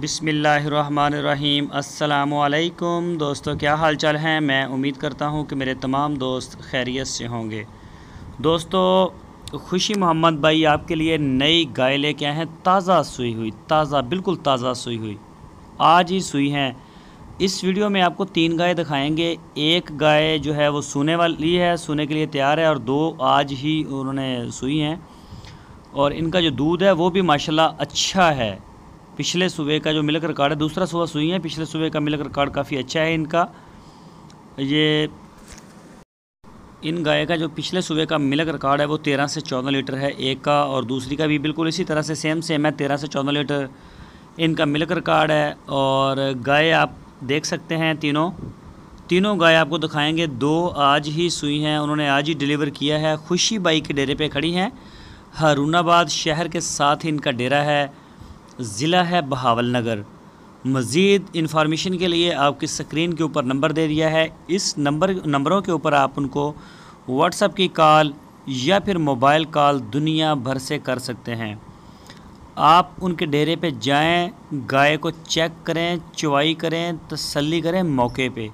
बिसमीम् अल्लाम दोस्तों क्या हाल चाल हैं मैं उम्मीद करता हूँ कि मेरे तमाम दोस्त खैरियत से होंगे दोस्तों खुशी मोहम्मद भाई आपके लिए नई गाय लेके आए हैं ताज़ा सुई हुई ताज़ा बिल्कुल ताज़ा सुई हुई आज ही सुई हैं इस वीडियो में आपको तीन गाय दिखाएंगे एक गाय जो है वो सोने वाली है सोने के लिए तैयार है और दो आज ही उन्होंने सुई हैं और इनका जो दूध है वो भी माशाल्लाह अच्छा है पिछले सुबह का जो मिलकर कार्ड है दूसरा सुबह सुई है पिछले सुबह का मिलकर कार्ड काफ़ी अच्छा है इनका ये इन गाय का जो पिछले सुबह का मिलक रिकॉर्ड है वो तेरह से चौदह लीटर है एक का और दूसरी का भी बिल्कुल इसी तरह से सेम सेम है तेरह से चौदह लीटर इनका मिलक रिकॉर्ड है और गाय आप देख सकते हैं तीनों तीनों गाय आपको दिखाएंगे दो आज ही सुई हैं उन्होंने आज ही डिलीवर किया है खुशी बाई के डेरे पे खड़ी हैं हारूनाबाद शहर के साथ ही इनका डेरा है ज़िला है बहावल नगर मज़ीद इन्फॉर्मेशन के लिए आपकी स्क्रीन के ऊपर नंबर दे दिया है इस नंबर नंबरों के ऊपर आप उनको व्हाट्सअप की कॉल या फिर मोबाइल कॉल दुनिया भर से कर सकते हैं आप उनके डेरे पे जाएं गाय को चेक करें चुवाई करें तसल्ली करें मौके पे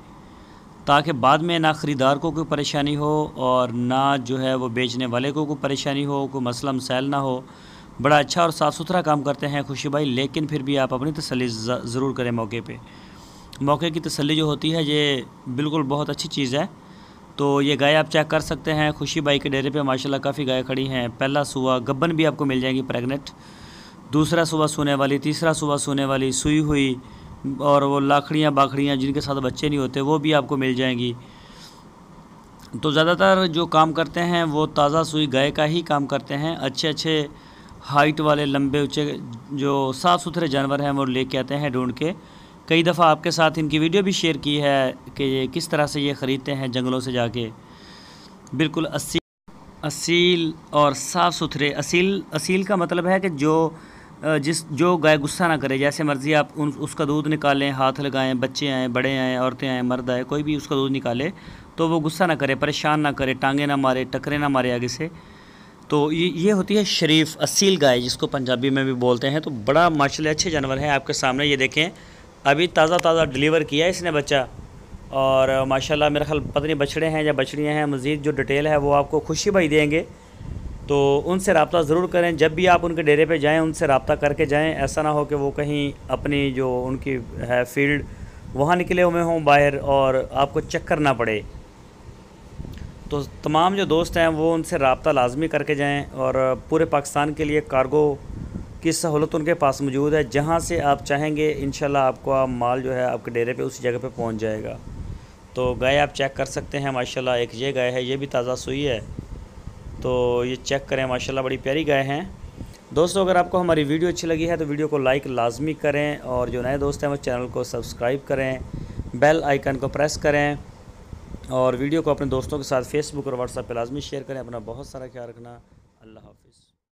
ताकि बाद में ना ख़रीदार को कोई परेशानी हो और ना जो है वो बेचने वाले को कोई परेशानी हो कोई मसला मसैल ना हो बड़ा अच्छा और साफ़ सुथरा काम करते हैं खुशी भाई लेकिन फिर भी आप अपनी तसली ज़रूर करें मौके पर मौके की तसली जो होती है ये बिल्कुल बहुत अच्छी चीज़ है तो ये गाय आप चेक कर सकते हैं खुशी बाई के डेरे पे माशाल्लाह काफ़ी गाय खड़ी हैं पहला सुबह गब्बन भी आपको मिल जाएगी प्रेग्नेंट दूसरा सुबह सोने वाली तीसरा सुबह सोने वाली सुई हुई और वो लाखड़ियाँ बाखड़ियाँ जिनके साथ बच्चे नहीं होते वो भी आपको मिल जाएंगी तो ज़्यादातर जो काम करते हैं वो ताज़ा सुई गाय का ही काम करते हैं अच्छे अच्छे हाइट वाले लंबे ऊँचे जो साफ़ सुथरे जानवर हैं वो लेके आते हैं ढूंढ के कई दफ़ा आपके साथ इनकी वीडियो भी शेयर की है कि ये किस तरह से ये ख़रीदते हैं जंगलों से जाके बिल्कुल असील असील और साफ़ सुथरे असील असील का मतलब है कि जो जिस जो गाय गुस्सा ना करे जैसे मर्ज़ी आप उन उसका दूध निकालें हाथ लगाएं बच्चे आएँ बड़े आएँ औरतें आएँ मर्द आए कोई भी उसका दूध निकाले तो वो गुस्सा ना करे परेशान ना करे टांगे ना मारे टकरे ना मारे आगे से तो ये ये होती है शरीफ असील गाय जिसको पंजाबी में भी बोलते हैं तो बड़ा माशा अच्छे जानवर है आपके सामने ये देखें अभी ताज़ा ताज़ा डिलीवर किया है इसने बच्चा और माशाल्लाह मेरा ख्याल पत्नी बछड़े हैं या बछड़ियाँ हैं मज़ीद जो डिटेल है वो आपको खुशी भाई देंगे तो उनसे रबता ज़रूर करें जब भी आप उनके डेरे पर जाएँ उनसे रबता करके जाएँ ऐसा ना हो कि वो कहीं अपनी जो उनकी है फील्ड वहाँ निकले हुए हों बाहर और आपको चक्कर ना पड़े तो तमाम जो दोस्त हैं वो उनसे रबता लाजमी करके जाएँ और पूरे पाकिस्तान के लिए कार्गो की सहूलत उनके पास मौजूद है जहाँ से आप चाहेंगे इन आप माल जो है आपके डेरे पर उसी जगह पर पहुँच जाएगा तो गाय आप चेक कर सकते हैं माशाल्लाह एक ये गाय है ये भी ताज़ा सुई है तो ये चेक करें माशाल्लाह बड़ी प्यारी गाय हैं दोस्तों अगर आपको हमारी वीडियो अच्छी लगी है तो वीडियो को लाइक लाजमी करें और जो नए दोस्त हैं वो चैनल को सब्सक्राइब करें बेल आइकन को प्रेस करें और वीडियो को अपने दोस्तों के साथ फेसबुक और व्हाट्सएप पर लाजमी शेयर करें अपना बहुत सारा ख्याल रखना अल्लाह हाफिज़